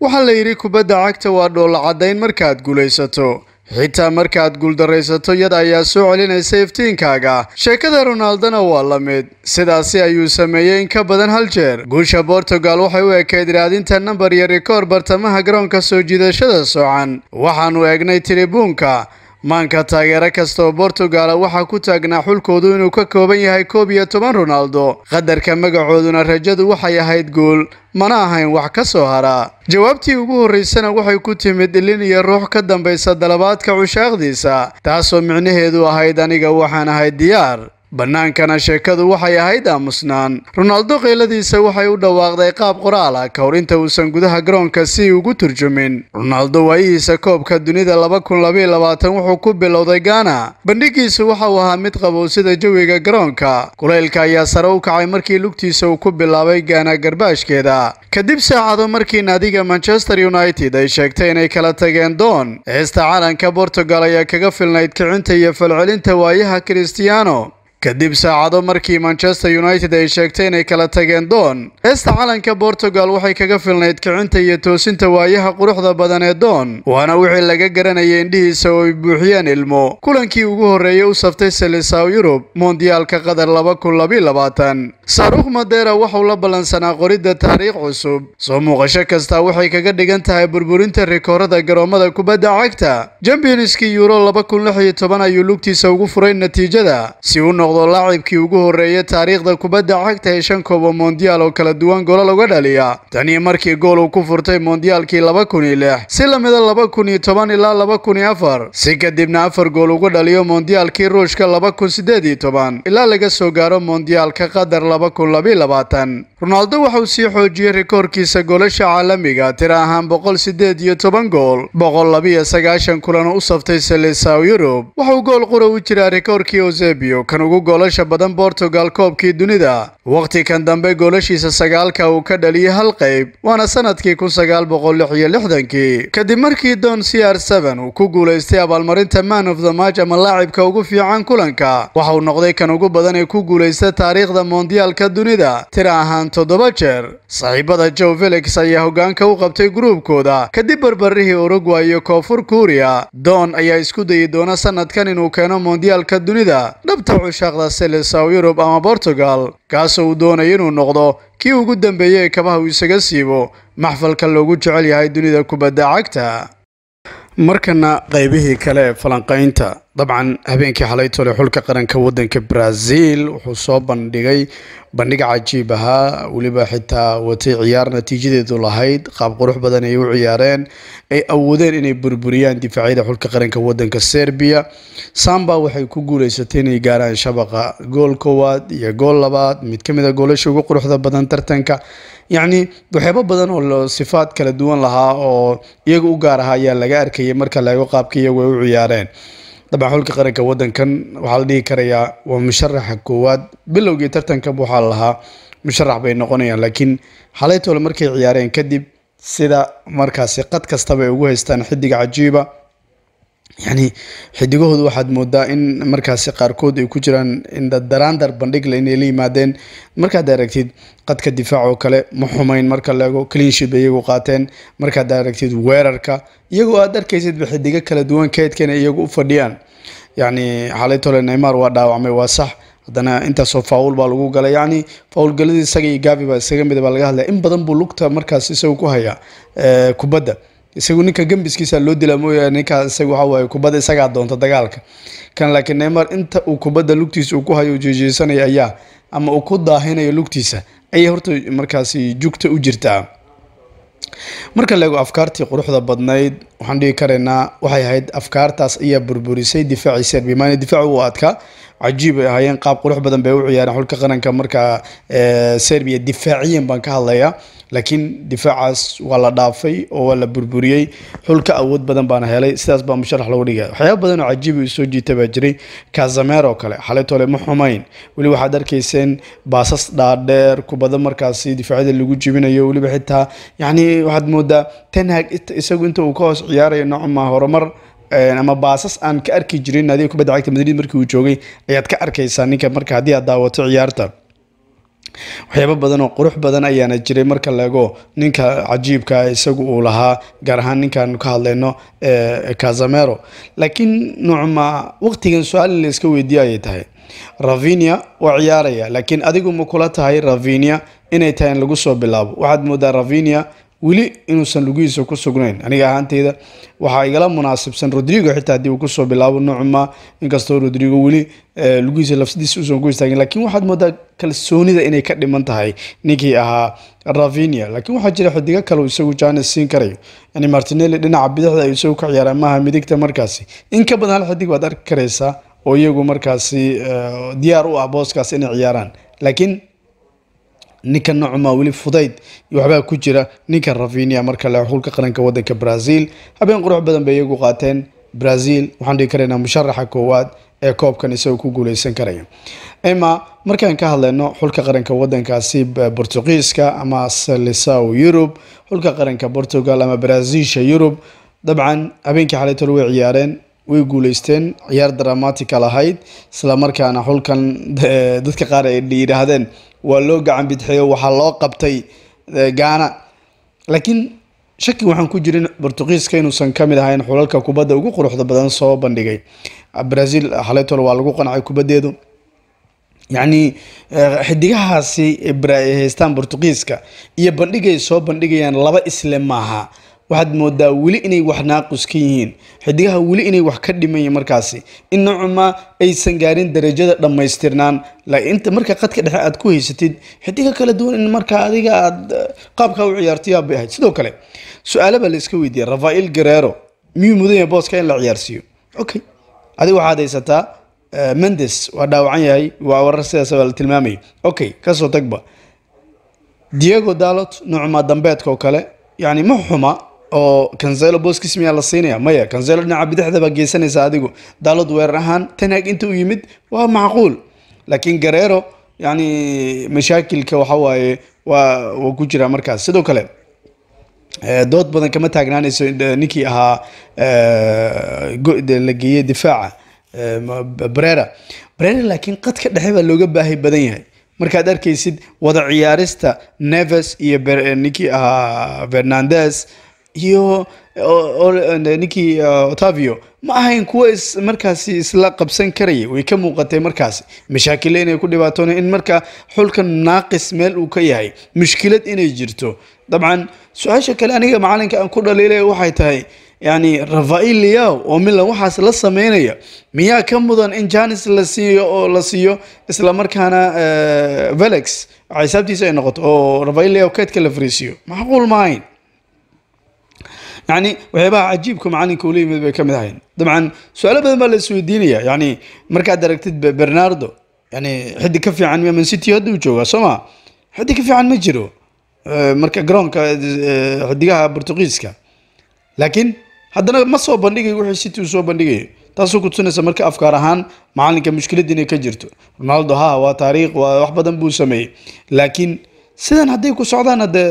waxaa la yidhi kubadda cagta waa dhoolla caddayn markaad guulaysato xitaa markaad guuldaraysato yad ayaa soo celinaysa iftiinkaaga sheekada ronaldona waa la mid sidaasi ayuu sameeyey in ka badan hal jeer guusha bortugal waxay u ekayd raadinta nambar iyo rikoor bartamaha garoonka soo jiidashada soocan waxaannu eegnay tilibuunka maanka taageero kastaoo bortugala waxaa ku taagnaa xulkoodu inuu ka kooban yahay koob iyo toban ronaldo qadarka magacooduna rajadu waxay ahayd guul mana ahayn wax ka soo hara jawaabtii ugu horreysana waxay ku timid ilin iyo ruux ka dambaysa dalabaadka cushaaqdiisa taasoo micnaheedu ahayd aniga waxaan ahay diyaar bannaankana sheekadu waxay ahayd aamusnaan ronaldo keyladiisa waxay u dhawaaqday qaab qoraal ah ka inta uusan gudaha garoonka si ugu turjumin ronaldo waayihiisa koobka dunida laba kun labaatan wuxuu ku bilowday gaana bandhigiisu waxa uu ahaa mid qabow sida jawiga garoonka kulaylka ayaa sare u kacay markii lugtiisa uu ku bilaabay gaana garbaashkeeda kadib saacado markii naadiga manchester united ay sheegtay inay kala tageen doon heesta caalanka bortugal ayaa kaga filnayd kicinta iyo falcelinta waayaha cristiano kadib saacado markii manchester united ay sheegtay inay kala tageen doon heesta calanka bortugal waxay kaga filnayd kicinta iyo toosinta waayaha quruxda badan ee doon waana wixii laga garanayay indhihiisa oo ay buuxiyeen ilmo kulankii ugu horreeyey u saftay selisaw yurub mondiyaalka qatar sarux madera waxauu la ballansanaa qoridda taariikh cusub soo muuqasho kastaa waxay kaga dhigan tahay burburinta rikoorada garoommada kubadda cagta jambioniskii yuuro ayuu lugtiisa ugu furay natiijada si noqdo laacibkii ugu horreeyay taariikhda kubadda cagta ee shan kooba mondiaal oo kala duwan golol uga dhaliya tanii markii gool uu ku furtay mondiyaalkii laba kun iyo lix si la mida ah laba kun iyo toban ilaa laba kun iyo afar si kadibna afar gool uga dhaliyo mondiyaalkii ruushka laba kun sideed iyo toban ilaa laga soo gaaro mondiyaalka qatar laba kun labaiyo labaatan ronaldo waxauu sii xoojiyey rikoorkiisa goolasha caalamiga tir ahaan boqol sideed iyo toban gool boqol labiiyo sagaashan kulan u saftay salisaw yurub waxauu gool qura u jiraa rikoorkii osebio kan ugu goolasha badan bortugal koobkii dunida kan dambe goolashiisa sagaalka uu ka dhaliyay hal qayb waana sanadkii kun sagaal boqol lix iyo lixdankii kadib markii don c r sn uu ku guulaystay abaalmarinta man of the match ama laacibka ugu fiican kulanka waxa uu noqday kan ugu badan ee ku guulaysta taariikhda mondiyaalka dunida tira ahaan toddoba jeer saaxiibada joe felix ayaa hoggaanka u qabtay gruubkooda kadib barbarihii urugway iyo koonfur kuuriya doon ayaa isku dayi doona sanadkan inuu keeno mondiyaalka dunida dhabta cushaaqda selisa oo yurub ama bortugal kaasoo uu doonayo inuu noqdo kii ugu dambeeyey ee kabaha uu isaga siibo maxfalka loogu jecel yahay dunida kubadda cagta markana qaybihii kale ee falanqaynta dabcan habeenkii xalay tole xulka qaranka wadanka braziil wuxuu soo bandhigay bandhig cajiib ahaa weliba xitaa watay ciyaar natiijadeedu lahayd qaab qurux badan ay u ciyaareen ay awoodeen inay burburiyaan difaacyada xulka qaranka wadanka serbiya samba waxay ku guuleysatay inay gaaraan shabaqa gool koowaad iyo gool labaad mid ka mid a ah goolasha ugu quruxda badan tartanka yacni waxyaabo badan oo sifaad kala duwan lahaa oo iyaga u gaar ahaa ayaa laga arkayay marka laego qaabka iyagu ay u ciyaareen dabcan xulka qaranka waddankan waxaa la dhihi karayaa waa musharaxa koowaad bilowgii tartankan waxaa lahaa musharax bay noqonayaan laakiin xalaytoole markay ciyaareen kadib sida markaasi qad kastaba ay ugu haystaan xidiga cajiiba yani xidigahooda waxaad moodaa in markaasi qaarkood ay ku jiraan daraandar bandhig inay la yimaadeen markaad aragtid qadka difaac oo kale ma marka leego cleanship iyagu qaateen markaad aragtid weerarka iyagoo aad arkaysidba xidigo kala duwan keedkana iyagu u fadhiyaan yani xalaytole neymar waa dhaawacmay waa sax haddana intaasoo faawul baa lagu galay yani faawlgaladii isaga iyo gaavi baa isaga mid baa laga hadlaya in badan buu lugta markaas isaga ku hayaa eh, kubadda isagu ninka gambiskiisa loo dilaa mooyaane ninkaa isaga waxawaaye kubadda isagaa doonta dagaalka kan laakiin neymar inta uu kubadda lugtiisa uu ku hayo jeejeysanaya ayaa ama uu ku daahinayo lugtiisa ayay horta markaasi jugta u jirtaa marka leego afkaartii quruxda badnayd waxaan dhigi karaynaa waxay ahayd afkaartaas ayaa burburisay difaacii serbi maana difaacu uu adkaa cajiib ay ahaayeen qaab qurux badan bay u ciyaareen xulka qaranka markaa serbiya difaaciyan baan ka hadlayaa laakiin difaacaas waa la dhaafay oo waa la burburiyey xulka awood badan baana helay sidaas baa musharax lagu dhigaya waxyaaba badan cajiib u soo jiita baa jiray kazameer kale xalaytole ma xumayn weli waxaad arkayseen baasas dhaadheer kubada markaasi difaacyada lagu jibinayo weliba xitaa yacni waxaad moodaa tenhag isagu inta uu ka hoos ciyaaraya nooc maa horumar ama baasas aan ka arki jirin adiga kubadda cagta madrid markii uu joogay ayaad ka arkaysaa ninka marka haddii aad daawato ciyaarta waxyaabo badan oo qurux badan ayaana jiray marka leego ninka cajiibka isagu uu lahaa gaar ahaan ninkaanu ka hadlayno eh, casamero laakiin nuucma waqtigan su-aal in layska weydiiyo ayay tahay ravinia waa ciyaaraya laakiin adigu ma kula tahay ravinia inay tahay in lagu soo bilaabo waxaad moodaa ravinia weli inuusan lugihiisa ku sugnayn aniga ahaanteyda waxaa igala munaasibsan rodrigo xitaa haddii uu kusoo bilaabo noocuma inkastoo rodrigo weli eh, lugihiisa lafsadiisa uusan ku istaagin lakiin waxaad moodaa kalsoonida inay ka dhiman tahay ninkii ahaa ravinia laakiin waxaa jira xidigo kale isagu jaanis siin karayo yani martinelli dhinaca bidixda ay isagu ka ciyaaraan maaha midigta markaasi in ka badan hal xidig baad arki karaysaa oo iyagu markaasi eh, diyaar u ah booskaas inay ciyaaraan laakiin ninka nocma weli fudayd iyo waxbaa ku jira ninka rafinia marka lexulka qaranka wadanka brazil habeen qurux badan bay iyagu qaateen brazil waxaan dhihi karaynaa musharaxa koowaad ee koobkan isagoo ku guuleysan karaya ima markaan ka hadleyno xulka qaranka wadankaasi bortugiiska ama salisao yurub xulka qaranka portugal ama brazilsha yurub dabcan habeenkii xalaytol way ciyaareen way guuleysteen ciyaar dramatical ah ahayd islamarkaana xulkan dadka qaar ay yidhaahdeen waa loo gacan bidxeeyo waxaa loo qabtay gaana laakiin shaki waxaan ku jirin bortuqiiska inuusan kamid ahayn xulalka kubadda ugu quruxda badan soo bandhigay ah, brazil ah, haletol waa lagu qanacay kubaddeedu yacni eh, xidigahaasi eh, ay eh, haystaan bortuqiiska iyo bandhigay soo bandhigayaan laba isle maaha waxaad moodaa weli inay wax naaqus ka yihiin xidigaha weli inay wax ka dhimayiin markaasi inacumaa aysan gaarin darajada dhammaystirnaan laainta marka qadka dhexe aad ku haysatid xidiga kala duwan in marka adiga aad eh, qaabkaa u ciyaartayaa bay ahayd sidoo kale su-aale baa la iska weydiiya rafail garero miyuu mudanya booska in la ciyaarsiiyo okay adiga waxaad haysataa eh, mendes waa dhaawacan yahay waa warar sidaas baa la tilmaamayay okay kasoo tagba diego dalot nocumaa dambeedka kale yani ma xuma oo kanselo booskis miyaa la siinaya maya kanselo dhinaca bidixda baa geysanaysa adigu daalad weerar ahaan tanaag inta u yimid waa macquul laakiin gareero yani mashaakilka waxawaaye waa waa ku jiraa markaas sidoo kale dood badan kama taagnaanayso ninkii ahaa la geeyey difaaca brera brera laakiin qadka dhexe baa looga baahi badan yahay markaad arkaysid wada ciyaarista neves iyo ninkii ahaa fernandes iyo eh, ninkii ah, otavio ma ahayn kuwa markaasi isla qabsan karaya way ka muuqatay markaasi mashaakille inay ku dhibaatoona in markaa xulkan naaqis meel uu ka yahay mushkilad inay jirto dabcan su-aasha kale aniga macalinka aan ku dhaliilay waxay tahay yani rafail liyaw oo milan waxaas la sameynaya miyaa ka mudan in janis la siiyo oo la siiyo islamarkaana velex eh, xisaabtiisa ay noqoto oo rafail kaydka la fariisiyo macquul maahayn yani waxyaabaha cajiibka macalinka ula yimid bay ka mid ahayn dabcan su-aalo badan baa la yani markaad aragtid bernardo yani xiddig ka fiican miya mancity hadda u joogaa soo ma xiddig ka fiican ma jiro marka garoonka xidigaha bortugiiska laakiin haddana ma soo bandhigayo wixii city uu soo bandhigayo taasoo ku tusinaysa marka afkaar ahaan macalinka mushkilad inay ka jirto ronaldo ha waa taariikh waa wax badan buu sameeyey laakiin sidan hadday ku socdaan hadee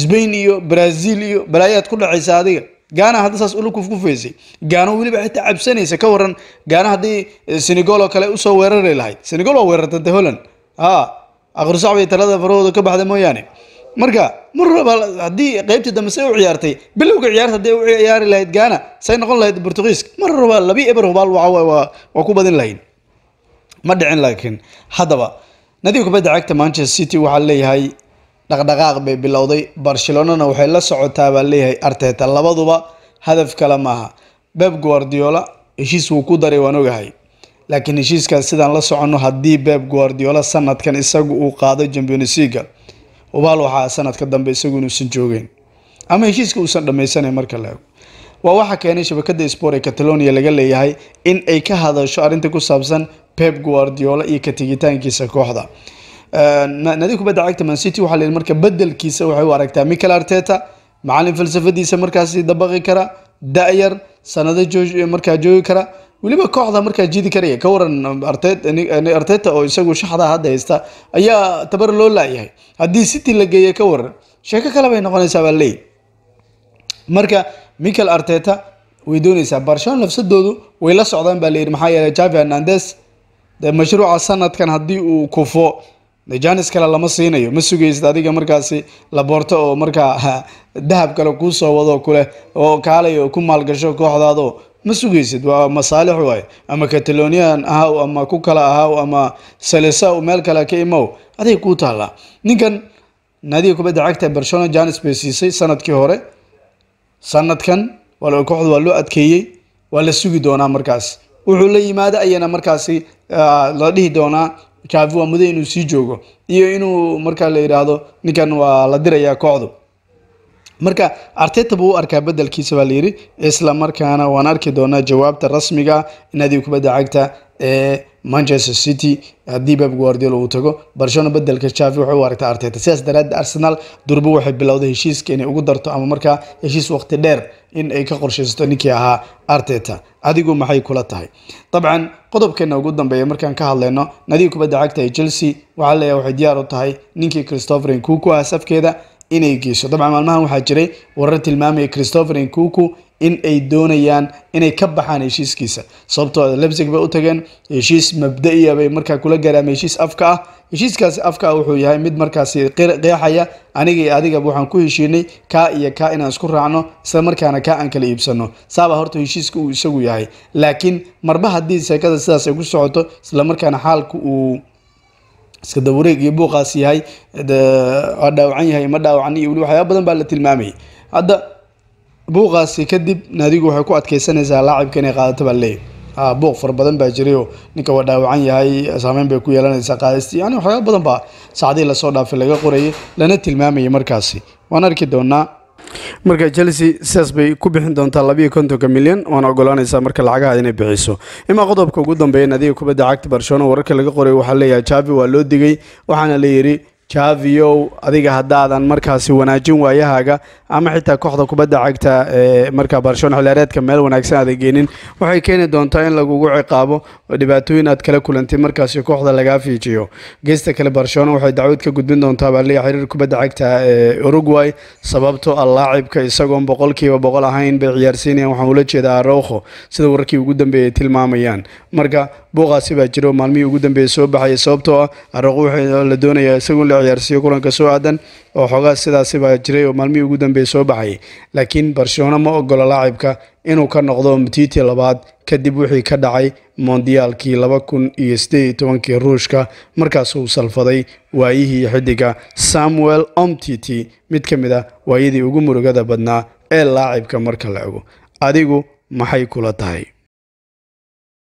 sbain iyo brazil iyo balaayaad ku dhacaysa adiga gaana hadda saas ula kufkufaysay gaano weliba xitaa cabsanaysa ka waran gaana haddii eh, senegol oo kale usoo weerari lahayd senegol waa weerartantay holland a aqrisacbiy talada farahooda ka baxda mooyaane marka mar haddii qeybtii dambe say u ciyaartay bilowga ciyaarta hadday u ciyaari lahayd gaana say noqon lahayd bortugiiska mar labi eber hubaal waa ku badin lahayd ma dhicin laakiin haddaba nadiib kubadda cagta manchester city waxaa leeyahay dhaqdhaqaaq bay bilowday barcelonana waxay la socotaa baa leeyahay arteta labaduba hadaf kale maaha beb guardiola heshiis wuu ku daray waan ogahay laakiin heshiiskaas sidaan la soconno haddii beb guardiola sanadkan isagu uu qaaday championsiga ubaal waxaa sanadka dambe isagu inuusan joogeen ama heshiiska uusan dhamaysanayn marka la ego waa waxaa keenay shabakada sport ee catalonia laga leeyahay in ay ka hadasho arrinta ku saabsan beb guardiola iyo ka kooxda naadi kubadda cagta mancity waxaa la marka bedelkiisa waxay u aragtaa michael arteta macalin falsafadiisa markaasi dabaqi kara da-yar sanado markaa joogi kara weliba kooxda markaa jidi karaya ka waran um, arteta oo isagu shaxda hadda haysta ayaa tabar loo laayahay haddii city la geeya ka waran sheeko kale bay noqonaysaa baa leey marka michael arteta way doonaysaa barcelona nafsadoodu way la socdaan baa layidhi maxaa yeeley javi hernandes mashruuca sanadkan haddii uu kufo jaanis kale lama siinayo ma sugaysid adiga markaasi laboorto oo markaa dahab kale kuu wado kuleh oo kaalay oo ku maalgasho kooxdaado ma sugaysid waa masaalix waaye ama katalonian ahaw ama ku kale ahaw ama salisa meel kale ka imow aday kuu taalaa ninkan naadiga kubadda cagta barcelona jaanis bay siisay sanadkii hore sanadkan kooxda waa loo adkeeyey waa la sugi doonaa markaas wuxuu la yimaado ayana markaasi ah, la dhihi doonaa kaafi waa mudan inuu sii joogo iyo inuu markaa la yidhaahdo ninkan waa la dirayaa kooxdu marka arteta buu u arkaa bedelkiisa baa layidhi isla markaana waan arki doonaa jawaabta rasmiga naadiga kubadda cagta ee manchester city haddii bab guardiol uu tago barshano bedelka jaafi waxay u aragtaa arteta sidaas daraadda arsenal durbo waxay bilowday heshiiska inay ugu darto ama markaa heshiis waqti dheer in ay ka qorshaysato ninkii ahaa arteta adigu maxay kula tahay dabcan qodobkeena ugu dambeeya markaan ka hadlayno nadiga kubadda cagta ee chelsea waxaa leeyahay waxay diyaar u tahay ninkii christopher nkuku ah safkeeda inay geyso dabcan maalmahan waxaa jiray warar tilmaamaya christopher nkuku in ay doonayaan inay ka baxaan heshiiskiisa sababtoo ah lebsig bay u tageen heshiis mabda-iya bay markaa kula garaamay heshiis afka ah heshiiskaasi afka ah wuxuu yahay mid markaasi qeexaya aniga iyo adigaba waxaan ku heshiinay kaa iyo kaa inaan isku raacno isla markaana kaa aan kala iibsano saaba horta heshiiska uu isagu yahay laakiin marba haddii sheekada sidaas ay ku socoto isla markaana xaalku uu iskada wareeg iyo buuqaas yahay waa dhaawacan yahay ma dhaawacan iyo weli waxyaaba badan baa la tilmaamayay hadda buuqaasi kadib naadigu waxay ku adkeysanaysaa laacibka inay qaadato baa leeyahy ah, buuq fara badan baa jirayoo ninka waa dhaawacan yahay saameyn bay ku yeelanaysaa qaadistii yani waxyaaba badan baa saacdii lasoo dhaafay laga qorayay lana tilmaamayay markaasi waan arki doonaa marka chelsea sidaas bay ku bixin doontaa labiyo kontonka milyan waana ogolaanaysaa marka lacagaha inay bixiso imaa qodobka ugu dambeeya nadiga kubadda cagta barcelona wararka laga qoray waxaa leeyahay javi waa loo digay waxaana la yidhi jaaviyow adiga haddaadan markaasi wanaajin waayahaaga ama xitaa kooxda kubadda cagta ee eh, markaa barashon xolaareedka meel wanaagsan aada geenin waxay keeni doontaa in lagugu ciqaabo dhibaatooyin aad kala kulantay markaasi kooxda lagaa fiijiyo geesta kale barashona waxay dacwad ka gudbin doontaa baaliya xiriir kubadda cagta ee eh, urugway sababtoo ah laacibka isagoon boqolkiiba boqol ahayn bay ciyaarsiinayaan waxaan ula jeedaa arowkho sida wararkii ugu dambeeyay tilmaamayaan marka buuqaasi baa jiro maalmihii ugu dambeeyay soo baxaya sababtoo ah aragu la doonayaa isaguon la ciyaarsiiyo kulanka soo aadan oo xoogaa sidaasi baa jiray oo maalmihii ugu dambeeyay soo baxayay laakiin barcelona ma ogola laacibka inuu ka noqdo mtiiti labaad kadib wixii ka dhacay mondiyaalkii laba kun iyo siddeed iyo tobankii ruushka markaasuu salfaday waayihii xidiga samuel omtiti mid ka mid ah waayadii ugu murugada badnaa ee laacibka marka la ego adigu maxay kula tahay